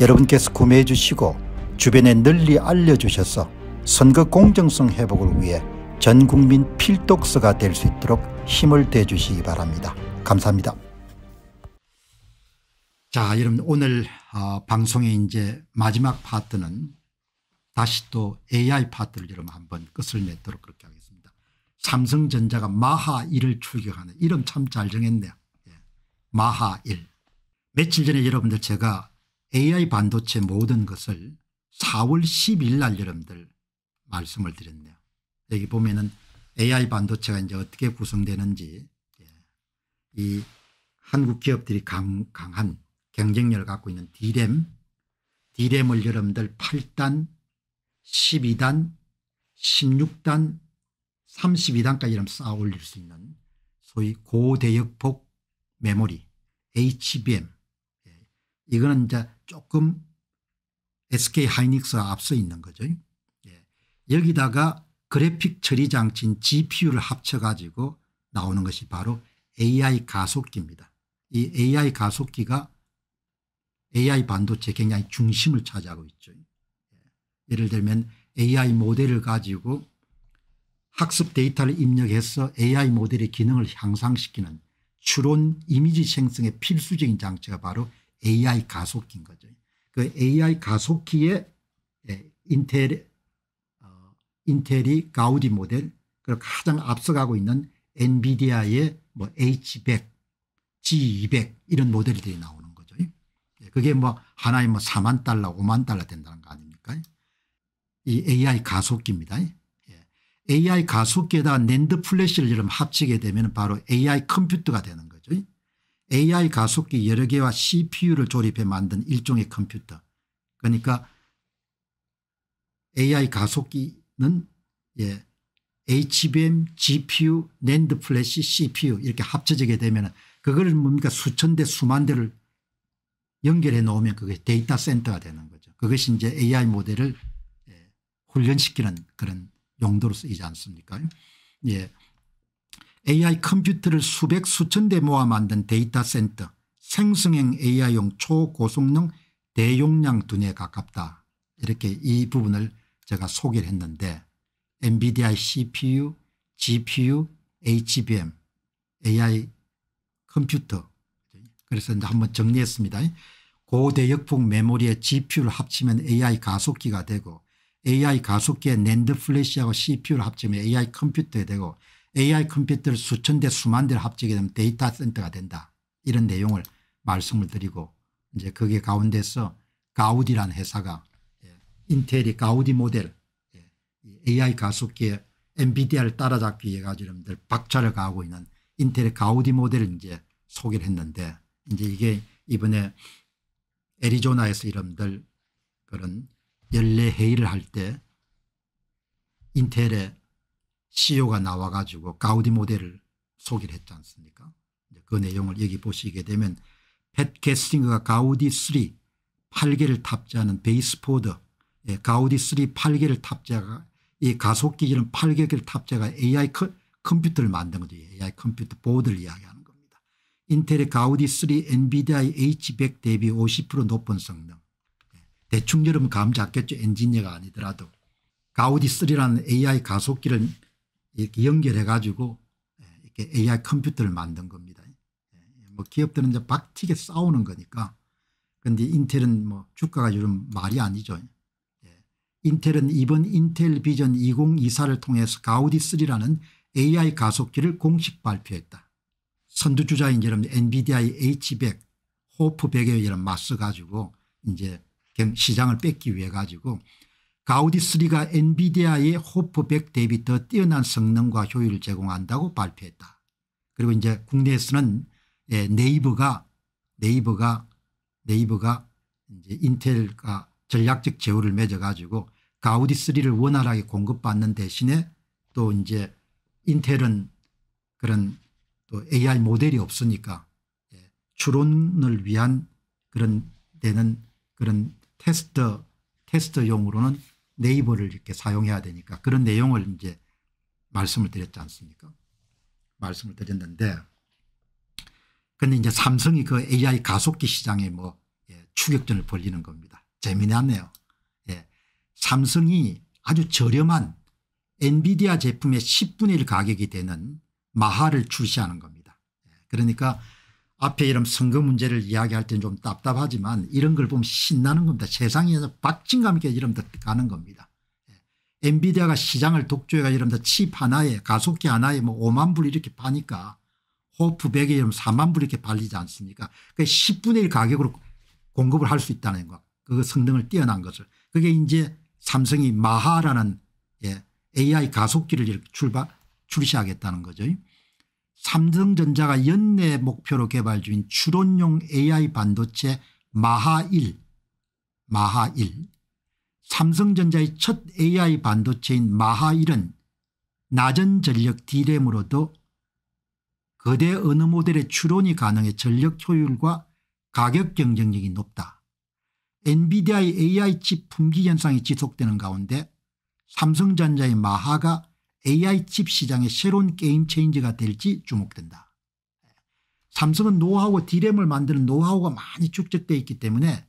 여러분께서 구매해 주시고 주변에 널리 알려주셔서 선거 공정성 회복을 위해 전국민 필독서가 될 수 있도록 힘을 대주시기 바랍니다. 감사합니다. 자 여러분 오늘 어, 방송의 이제 마지막 파트는 다시 또 AI 파트를 여러분 한번 끝을 맺도록 그렇게 하겠습니다. 삼성전자가 마하 1을 출격하는 이름 참 잘 정했네요. 예. 마하 1. 며칠 전에 여러분들 제가 AI 반도체 모든 것을 4월 10일 날 여러분들 말씀을 드렸네요. 여기 보면은 AI 반도체가 이제 어떻게 구성되는지 예. 이 한국 기업들이 강, 한 경쟁력을 갖고 있는 디램, 디램을 여러분들 8단, 12단, 16단, 32단까지 쌓아 올릴 수 있는 소위 고대역폭 메모리 HBM 예. 이거는 이제 조금 SK 하이닉스가 앞서 있는 거죠. 예. 여기다가 그래픽 처리 장치인 GPU를 합쳐가지고 나오는 것이 바로 AI 가속기입니다. 이 AI 가속기가 AI 반도체 굉장히 중심을 차지하고 있죠. 예. 예를 들면 AI 모델을 가지고 학습 데이터를 입력해서 AI 모델의 기능을 향상시키는 추론 이미지 생성의 필수적인 장치가 바로 AI 가속기인 거죠. 그 AI 가속기에 예, 인텔, 어, 인텔이 가우디 모델 그리고 가장 앞서가고 있는 엔비디아의 뭐 H100, G200 이런 모델들이 나오는 거죠. 예, 그게 뭐 하나에 뭐 4만 달러, 5만 달러 된다는 거 아닙니까? 이 AI 가속기입니다. 예. AI 가속기에다가 랜드 플래시를 합치게 되면 바로 AI 컴퓨터가 되는 거예요. AI 가속기 여러 개와 CPU를 조립해 만든 일종의 컴퓨터. 그러니까 AI 가속기는 예, HBM, GPU, 낸드 플래시, CPU 이렇게 합쳐지게 되면 그걸 뭡니까 수천 대 수만 대를 연결해 놓으면 그게 데이터 센터가 되는 거죠. 그것이 이제 AI 모델을 예, 훈련시키는 그런 용도로 쓰이지 않습니까? 예. AI 컴퓨터를 수백 수천 대 모아 만든 데이터 센터 생성형 AI용 초고속능 대용량 두뇌에 가깝다. 이렇게 이 부분을 제가 소개를 했는데 엔비디아 CPU, GPU, HBM, AI 컴퓨터 그래서 이제 한번 정리했습니다. 고대역폭 메모리에 GPU를 합치면 AI 가속기가 되고 AI 가속기에 낸드 플래시하고 CPU를 합치면 AI 컴퓨터에 되고 AI 컴퓨터를 수천 대 수만 대를 합치게 되면 데이터 센터가 된다. 이런 내용을 말씀을 드리고 이제 거기 가운데서 가우디라는 회사가 예, 인텔이 가우디 모델 AI 예, 가속기에 엔비디아를 따라잡기 위해 가지고 여러분들 박차를 가하고 있는 인텔의 가우디 모델을 이제 소개를 했는데 이제 이게 이번에 애리조나에서 여러분들 그런 연례 회의를 할 때 인텔의 CEO가 나와가지고 가우디 모델을 소개를 했지 않습니까? 그 내용을 여기 보시게 되면 팻 게스팅가 가우디 3 8개를 탑재하는 베이스포드 예, 가우디 3 8개를 탑재가 이 가속기기는 8개를 탑재가 AI 커, 컴퓨터를 만든 거죠. AI 컴퓨터 보드를 이야기하는 겁니다. 인텔의 가우디 3 엔비디아의 H100 대비 50% 높은 성능. 예, 대충 여러분 감 잡겠죠. 엔지니어가 아니더라도. 가우디 3라는 AI 가속기를 이렇게 연결해 가지고 예, 이렇게 AI 컴퓨터를 만든 겁니다. 예, 뭐 기업들은 이제 박치게 싸우는 거니까 그런데 인텔은 뭐 주가가 요즘 말이 아니죠. 예, 인텔은 이번 인텔 비전 2024를 통해서 가우디3라는 AI 가속기를 공식 발표했다. 선두주자인 여러분 엔비디아의 H100, 호프100의 맞서 가지고 이제 시장을 뺏기 위해 가지고 가우디3가 엔비디아의 호프100 대비 더 뛰어난 성능과 효율을 제공한다고 발표했다. 그리고 이제 국내에서는 예, 네이버가 네이버가 네이버가 이제 인텔과 전략적 제휴를 맺어가지고 가우디3를 원활하게 공급받는 대신에 또 이제 인텔은 그런 또 AI 모델이 없으니까 예, 추론을 위한 그런 데는 그런 테스트 테스트용으로는 네이버를 이렇게 사용해야 되니까 그런 내용을 이제 말씀을 드렸지 않습니까? 말씀을 드렸는데 근데 이제 삼성이 그 AI 가속기 시장에 뭐 예, 추격전을 벌리는 겁니다. 재미나네요. 예. 삼성이 아주 저렴한 엔비디아 제품의 10분의 1 가격이 되는 마하를 출시하는 겁니다. 예. 그러니까 앞에 이런 선거 문제를 이야기할 때는 좀 답답하지만 이런 걸 보면 신나는 겁니다. 세상에서 박진감 있게 이러면서 가는 겁니다. 예. 엔비디아가 시장을 독주해가 이러면칩 하나에 가속기 하나에 뭐 5만 불 이렇게 파니까 호프 100에 이러면 4만 불 이렇게 팔리지 않습니까 그 10분의 1 가격으로 공급을 할 수 있다는 것. 그 성능을 뛰어난 것을. 그게 이제 삼성이 마하라는 예, AI 가속기를 출발, 출시하겠다는 거죠. 삼성전자가 연내 목표로 개발 중인 추론용 AI 반도체 마하1 마하1 삼성전자의 첫 AI 반도체인 마하1은 낮은 전력 D램으로도 거대 언어 모델의 추론이 가능해 전력 효율과 가격 경쟁력이 높다. 엔비디아의 AI 칩 품귀 현상이 지속되는 가운데 삼성전자의 마하가 AI 칩 시장의 새로운 게임 체인지가 될지 주목된다. 삼성은 노하우 디램을 만드는 노하우가 많이 축적돼 있기 때문에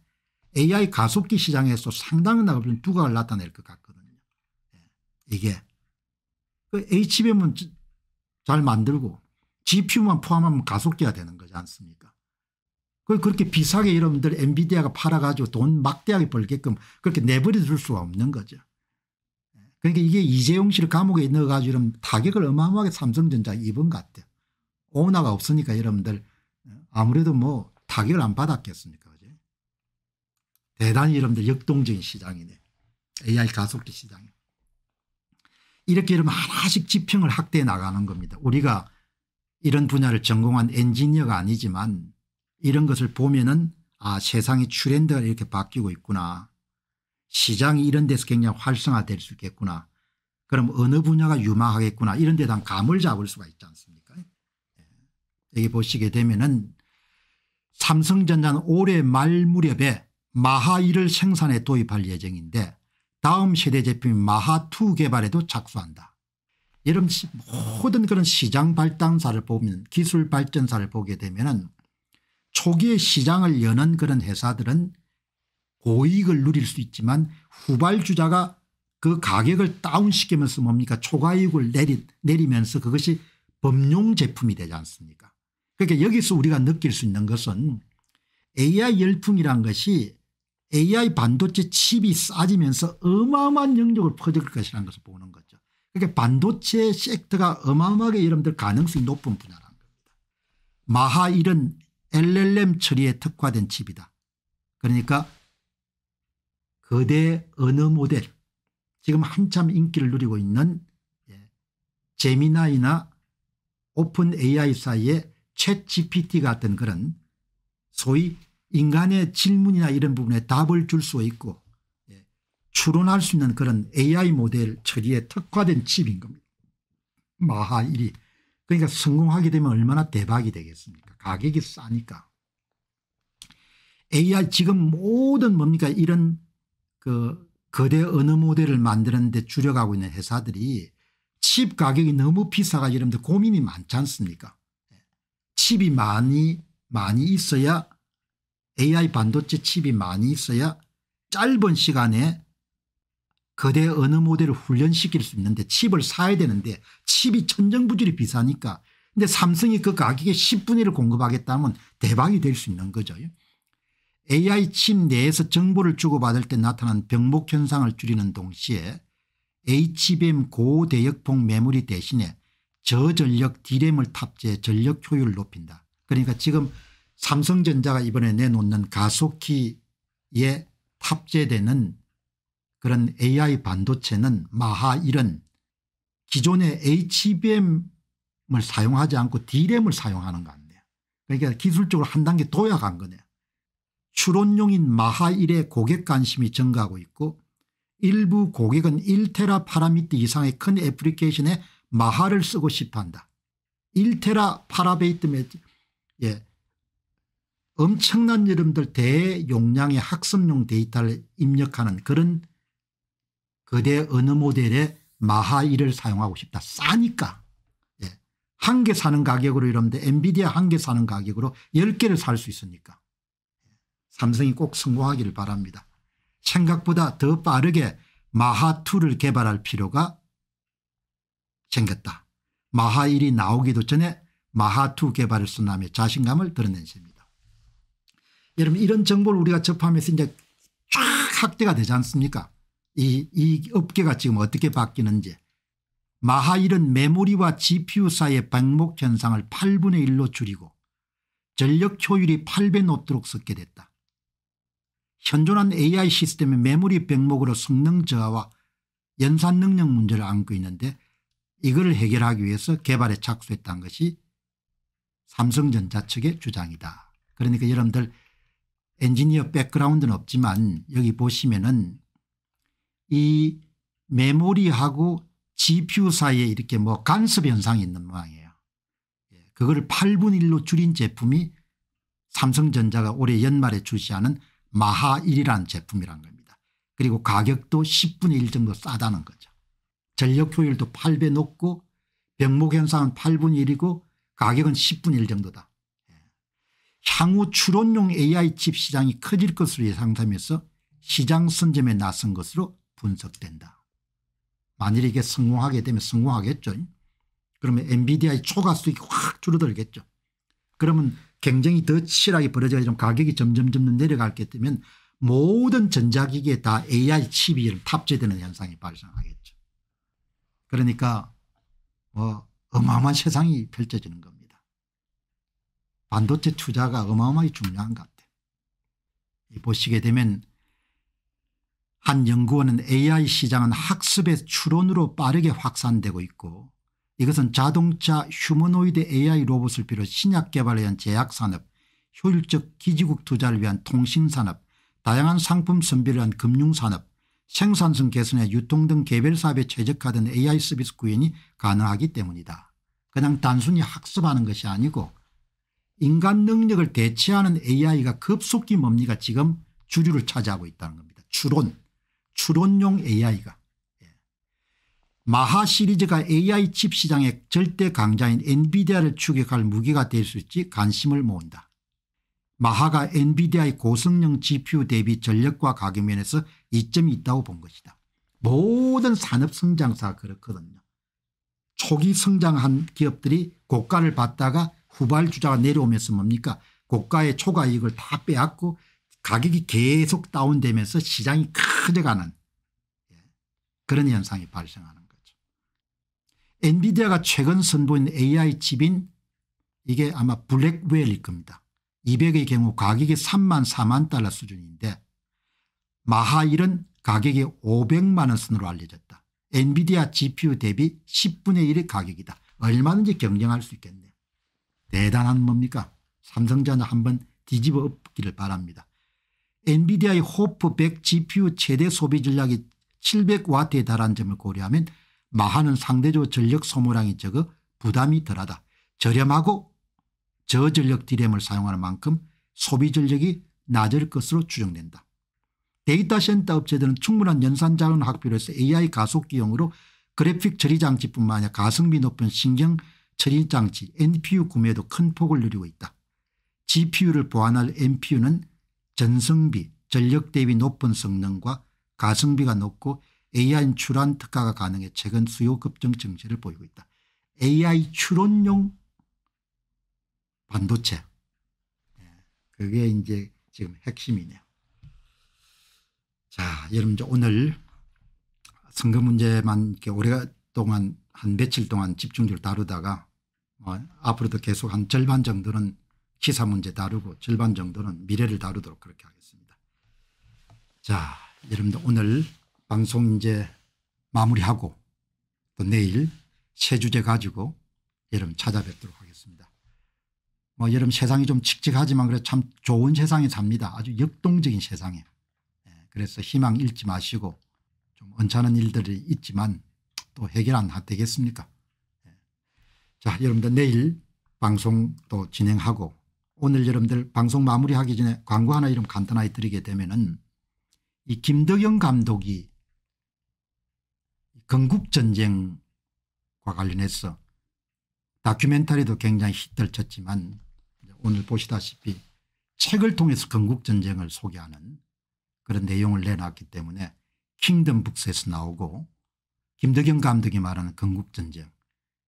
AI 가속기 시장에서 상당한 낙업 두각을 나타낼 것 같거든요. 예, 이게 그 HBM은 잘 만들고 GPU만 포함하면 가속기가 되는 거지 않습니까? 그걸 그렇게 비싸게 여러분들 엔비디아가 팔아가지고 돈 막대하게 벌게끔 그렇게 내버려둘 수가 없는 거죠. 그러니까 이게 이재용 씨를 감옥에 넣어가지고 이러 타격을 어마어마하게 삼성전자 입은 것 같아요. 오나가 없으니까 여러분들 아무래도 뭐 타격을 안 받았겠습니까. 그제? 대단히 여러분들 역동적인 시장이네. AI 가속기 시장이. 렇게 여러분 하나씩 지평을 확대해 나가는 겁니다. 우리가 이런 분야를 전공한 엔지니어가 아니지만 이런 것을 보면은 아 세상이 트렌드가 이렇게 바뀌고 있구나. 시장이 이런 데서 굉장히 활성화될 수 있겠구나. 그럼 어느 분야가 유망하겠구나 이런 데 대한 감을 잡을 수가 있지 않습니까 예. 여기 보시게 되면 은 삼성전자는 올해 말 무렵에 마하1을 생산에 도입할 예정인데 다음 세대 제품인 마하2 개발에도 착수한다. 이런 모든 그런 시장 발단사를 보면 기술 발전사를 보게 되면 은 초기에 시장을 여는 그런 회사들은 고익을 누릴 수 있지만 후발주자가 그 가격을 다운시키면서 뭡니까 초과이익을 내리, 내리면서 그것이 범용 제품이 되지 않습니까 그러니까 여기서 우리가 느낄 수 있는 것은 AI 열풍이란 것이 AI 반도체 칩이 싸지면서 어마어마한 영역을 퍼질 것이라는 것을 보는 거죠. 그러니까 반도체 섹터가 어마어마하게 여러분들 가능성이 높은 분야라는 겁니다. 마하 1은 LLM 처리에 특화된 칩이다. 그러니까 거대 언어 모델 지금 한참 인기를 누리고 있는 제미나이나 오픈 AI 사이의 챗 GPT 같은 그런 소위 인간의 질문이나 이런 부분에 답을 줄 수 있고 예, 추론할 수 있는 그런 AI 모델 처리에 특화된 칩인 겁니다. 마하 1이 그러니까 성공하게 되면 얼마나 대박이 되겠습니까 가격이 싸니까. AI 지금 모든 뭡니까 이런 그 거대 언어 모델을 만드는 데 주력하고 있는 회사들이 칩 가격이 너무 비싸가지고 여러분들 고민이 많지 않습니까 칩이 많이 많이 있어야 AI 반도체 칩이 많이 있어야 짧은 시간에 거대 언어 모델을 훈련시킬 수 있는데 칩을 사야 되는데 칩이 천정부질이 비싸니까 근데 삼성이 그 가격에 10분의 1을 공급하겠다면 대박이 될 수 있는 거죠. AI 칩 내에서 정보를 주고받을 때 나타난 병목 현상을 줄이는 동시에 HBM 고대역폭 메모리 대신에 저전력 D램을 탑재해 전력 효율을 높인다. 그러니까 지금 삼성전자가 이번에 내놓는 가속기에 탑재되는 그런 AI 반도체는 마하 1은 기존의 HBM을 사용하지 않고 D램을 사용하는 겁니다. 그러니까 기술적으로 한 단계 도약한 거네요. 출원용인 마하일의 고객 관심이 증가하고 있고 일부 고객은 1테라 파라미트 이상의 큰 애플리케이션에 마하를 쓰고 싶어한다. 1테라 파라베이트 매트 예. 엄청난 여러분들 대용량의 학습용 데이터를 입력하는 그런 거대 언어 모델의 마하일을 사용하고 싶다. 싸니까. 예. 한 개 사는 가격으로 이러면 엔비디아 한 개 사는 가격으로 10개를 살 수 있으니까. 삼성이 꼭 성공하기를 바랍니다. 생각보다 더 빠르게 마하2를 개발할 필요가 생겼다. 마하1이 나오기도 전에 마하2 개발을 수남며 자신감을 드러낸 셈입니다. 여러분 이런 정보를 우리가 접하면서 이제 쫙 확대가 되지 않습니까 이, 이 업계가 지금 어떻게 바뀌는지 마하1은 메모리와 gpu 사이의 반목 현상을 8분의 1로 줄이고 전력 효율이 8배 높도록 썼게 됐다. 현존한 AI 시스템의 메모리 백목으로 성능 저하와 연산 능력 문제를 안고 있는데 이걸 해결하기 위해서 개발에 착수했다는 것이 삼성전자 측의 주장이다. 그러니까 여러분들 엔지니어 백그라운드는 없지만 여기 보시면은 이 메모리하고 GPU 사이에 이렇게 뭐 간섭 현상이 있는 모양이에요. 그걸 8분 1로 줄인 제품이 삼성전자가 올해 연말에 출시하는 마하1이라는 제품이란 겁니다. 그리고 가격도 10분의 1 정도 싸다는 거죠. 전력 효율도 8배 높고 병목 현상은 8분의 1이고 가격은 10분의 1 정도다. 예. 향후 추론용 AI 칩 시장이 커질 것으로 예상되면서 시장 선점에 나선 것으로 분석된다. 만일 이게 성공하게 되면 성공하겠죠. 그러면 엔비디아의 초과 수익이 확 줄어들겠죠. 그러면 경쟁이 더 치열하게 벌어져야좀 가격이 점점점 내려갈게 되면 모든 전자기기에 다 AI 칩이 탑재되는 현상이 발생하겠죠. 그러니까 뭐 어마어마한 세상이 펼쳐지는 겁니다. 반도체 투자가 어마어마하게 중요한 것 같아요. 보시게 되면 한 연구원은 AI 시장은 학습의 추론으로 빠르게 확산되고 있고 이것은 자동차 휴머노이드 AI 로봇을 비롯 신약 개발에 대한 제약산업 효율적 기지국 투자를 위한 통신산업 다양한 상품 선별을 위한 금융산업 생산성 개선에 유통 등 개별 사업에 최적화된 AI 서비스 구현이 가능하기 때문이다. 그냥 단순히 학습하는 것이 아니고 인간 능력을 대체하는 AI가 급속히 뭡니까 지금 주류를 차지하고 있다는 겁니다. 추론, 추론용 AI가. 마하 시리즈가 AI 칩 시장의 절대 강자인 엔비디아를 추격할 무기가 될 수 있지 관심을 모은다. 마하가 엔비디아의 고성능 GPU 대비 전력과 가격 면에서 이점이 있다고 본 것이다. 모든 산업 성장사가 그렇거든요. 초기 성장한 기업들이 고가를 받다가 후발주자가 내려오면서 뭡니까 고가의 초과 이익을 다 빼앗고 가격이 계속 다운되면서 시장이 커져가는 예, 그런 현상이 발생하는 엔비디아가 최근 선보인 AI 칩인 이게 아마 블랙웰일 겁니다. 200의 경우 가격이 3만 4만 달러 수준인데 마하 1은 가격이 500만 원 선으로 알려졌다. 엔비디아 GPU 대비 10분의 1의 가격이다. 얼마든지 경쟁할 수 있겠네. 요 대단한 뭡니까? 삼성전자 한번 뒤집어 엎기를 바랍니다. 엔비디아의 호프 100 GPU 최대 소비 전략이 700W에 달한 점을 고려하면 마하는 상대적 전력 소모량이 적어 부담이 덜하다. 저렴하고 저전력 디램을 사용하는 만큼 소비 전력이 낮을 것으로 추정된다. 데이터 센터 업체들은 충분한 연산 자원 확보를 해서 AI 가속기용으로 그래픽 처리 장치뿐만 아니라 가성비 높은 신경 처리 장치 NPU 구매도 큰 폭을 누리고 있다. GPU를 보완할 NPU는 전성비, 전력 대비 높은 성능과 가성비가 높고 AI 출원 특가가 가능해 최근 수요 급증 증시를 보이고 있다. AI 출원용 반도체. 예, 그게 이제 지금 핵심이네요. 자, 여러분 오늘 선거 문제만 이렇게 오랫동안 한 며칠 동안 집중적으로 다루다가 뭐 앞으로도 계속 한 절반 정도는 기사 문제 다루고 절반 정도는 미래를 다루도록 그렇게 하겠습니다. 자, 여러분들 오늘 방송 이제 마무리하고 또 내일 새 주제 가지고 여러분 찾아뵙도록 하겠습니다. 뭐 여러분 세상이 좀 칙칙하지만 그래참 좋은 세상에 삽니다. 아주 역동적인 세상에. 예, 그래서 희망 잃지 마시고 좀 언짢은 일들이 있지만 또 해결 안 되겠습니까? 예. 자 여러분들 내일 방송 또 진행하고 오늘 여러분들 방송 마무리하기 전에 광고 하나 이름 간단하게 드리게 되면은 이 김덕영 감독이 건국전쟁과 관련해서 다큐멘터리도 굉장히 히트를 쳤지만 오늘 보시다시피 책을 통해서 건국전쟁을 소개하는 그런 내용을 내놨기 때문에 킹덤 북스에서 나오고 김덕영 감독이 말하는 건국전쟁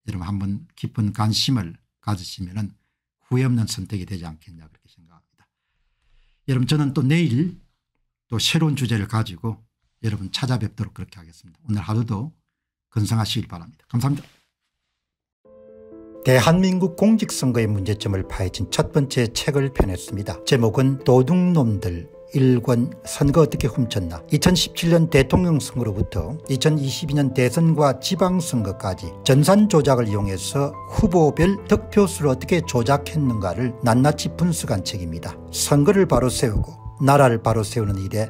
여러분 한번 깊은 관심을 가지시면 후회 없는 선택이 되지 않겠냐 그렇게 생각합니다. 여러분 저는 또 내일 또 새로운 주제를 가지고 여러분 찾아뵙도록 그렇게 하겠습니다. 오늘 하루도 건성하시길 바랍니다. 감사합니다. 대한민국 공직선거의 문제점을 파헤친 첫 번째 책을 펴냈습니다. 제목은 도둑놈들 일권 선거 어떻게 훔쳤나 2017년 대통령 선거로부터 2022년 대선과 지방선거까지 전산 조작을 이용해서 후보별 득표수를 어떻게 조작했는가를 낱낱이 분석한 책입니다. 선거를 바로 세우고 나라를 바로 세우는 일에